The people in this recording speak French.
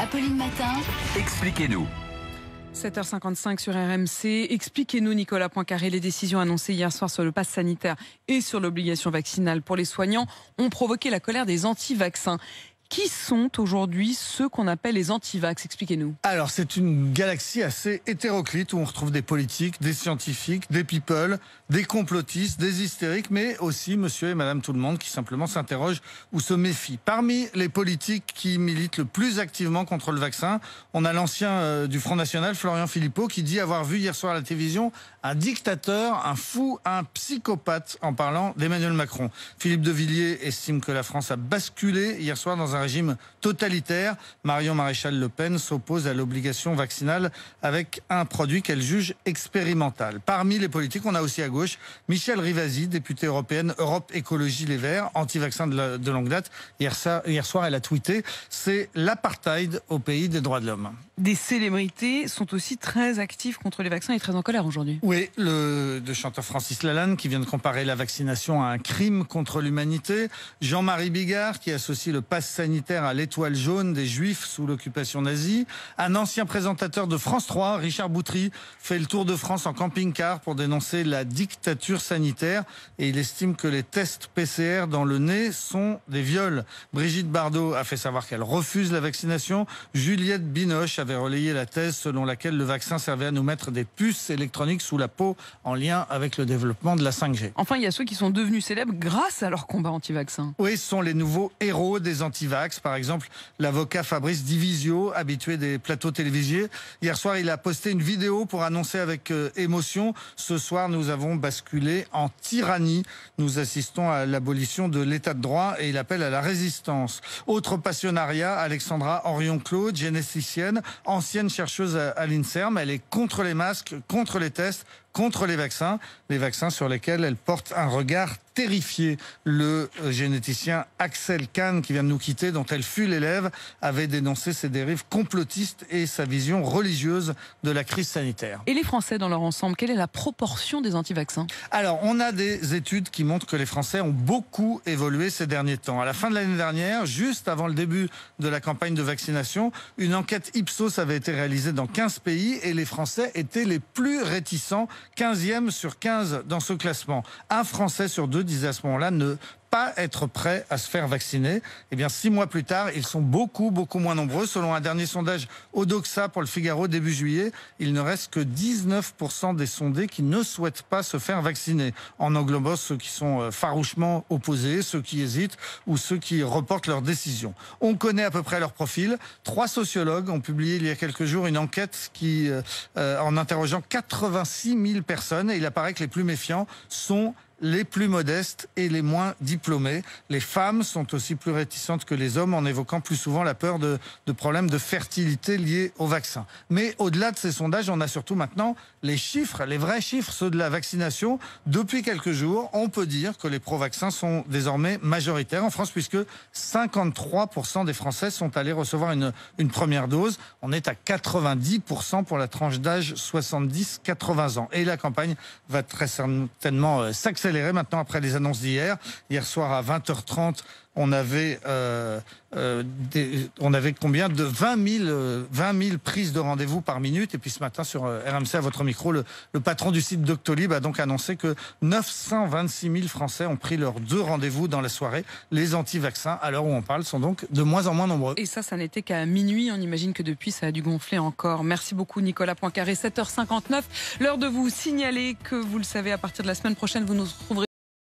Apolline Matin. Expliquez-nous. 7h55 sur RMC. Expliquez-nous, Nicolas Poincaré, les décisions annoncées hier soir sur le pass sanitaire et sur l'obligation vaccinale pour les soignants ont provoqué la colère des anti-vaccins. Qui sont aujourd'hui ceux qu'on appelle les antivax Expliquez-nous. Alors, c'est une galaxie assez hétéroclite où on retrouve des politiques, des scientifiques, des people, des complotistes, des hystériques, mais aussi monsieur et madame tout le monde qui simplement s'interrogent ou se méfient. Parmi les politiques qui militent le plus activement contre le vaccin, on a l'ancien euh, du Front National, Florian Philippot, qui dit avoir vu hier soir à la télévision un dictateur, un fou, un psychopathe en parlant d'Emmanuel Macron. Philippe de Villiers estime que la France a basculé hier soir dans un régime totalitaire. Marion Maréchal Le Pen s'oppose à l'obligation vaccinale avec un produit qu'elle juge expérimental. Parmi les politiques, on a aussi à gauche Michel Rivasi, députée européenne Europe Écologie Les Verts, anti-vaccin de, longue date. Hier, hier soir, elle a tweeté C'est l'apartheid au pays des droits de l'homme. Des célébrités sont aussi très actives contre les vaccins et très en colère aujourd'hui. Oui, le chanteur Francis Lalanne qui vient de comparer la vaccination à un crime contre l'humanité. Jean-Marie Bigard qui associe le pass sanitaire à l'Étoile jaune des Juifs sous l'occupation nazie. Un ancien présentateur de France 3, Richard Boutry, fait le tour de France en camping-car pour dénoncer la dictature sanitaire et il estime que les tests PCR dans le nez sont des viols. Brigitte Bardot a fait savoir qu'elle refuse la vaccination. Juliette Binoche avait relayé la thèse selon laquelle le vaccin servait à nous mettre des puces électroniques sous la peau en lien avec le développement de la 5G. Enfin, il y a ceux qui sont devenus célèbres grâce à leur combat anti-vaccin. Oui, ce sont les nouveaux héros des anti par exemple, l'avocat Fabrice Divisio, habitué des plateaux télévisés. Hier soir, il a posté une vidéo pour annoncer avec euh, émotion ce soir, nous avons basculé en tyrannie. Nous assistons à l'abolition de l'état de droit et il appelle à la résistance. Autre passionnariat, Alexandra Orion-Claude, généticienne, ancienne chercheuse à l'INSERM. Elle est contre les masques, contre les tests contre les vaccins, les vaccins sur lesquels elle porte un regard terrifié. Le généticien Axel Kahn, qui vient de nous quitter, dont elle fut l'élève, avait dénoncé ses dérives complotistes et sa vision religieuse de la crise sanitaire. Et les Français dans leur ensemble, quelle est la proportion des anti-vaccins Alors, on a des études qui montrent que les Français ont beaucoup évolué ces derniers temps. À la fin de l'année dernière, juste avant le début de la campagne de vaccination, une enquête Ipsos avait été réalisée dans 15 pays et les Français étaient les plus réticents 15e sur 15 dans ce classement. Un Français sur deux disait à ce moment-là ne pas être prêts à se faire vacciner. Eh bien, six mois plus tard, ils sont beaucoup, beaucoup moins nombreux. Selon un dernier sondage Odoxa pour le Figaro début juillet, il ne reste que 19% des sondés qui ne souhaitent pas se faire vacciner. En englobant ceux qui sont euh, farouchement opposés, ceux qui hésitent ou ceux qui reportent leur décision. On connaît à peu près leur profil. Trois sociologues ont publié il y a quelques jours une enquête qui, euh, euh, en interrogeant 86 000 personnes, et il apparaît que les plus méfiants sont les plus modestes et les moins diplômés. Les femmes sont aussi plus réticentes que les hommes en évoquant plus souvent la peur de, problèmes de fertilité liés au vaccin. Mais au-delà de ces sondages, on a surtout maintenant les chiffres, les vrais chiffres, ceux de la vaccination. Depuis quelques jours, on peut dire que les pro-vaccins sont désormais majoritaires en France puisque 53% des Français sont allés recevoir une, une première dose. On est à 90% pour la tranche d'âge 70-80 ans. Et la campagne va très certainement euh, s'accélérer maintenant après les annonces d'hier. Hier soir à 20h30, on avait, euh, euh, on avait combien de 20 000, 20 000 prises de rendez-vous par minute. Et puis ce matin, sur euh, RMC, à votre micro, le, patron du site Doctolib a donc annoncé que 926 000 Français ont pris leurs deux rendez-vous dans la soirée. Les anti-vaccins, à l'heure où on parle, sont donc de moins en moins nombreux. Et ça, ça n'était qu'à minuit. On imagine que depuis, ça a dû gonfler encore. Merci beaucoup, Nicolas Poincaré. 7h59, l'heure de vous signaler que, vous le savez, à partir de la semaine prochaine, vous nous retrouverez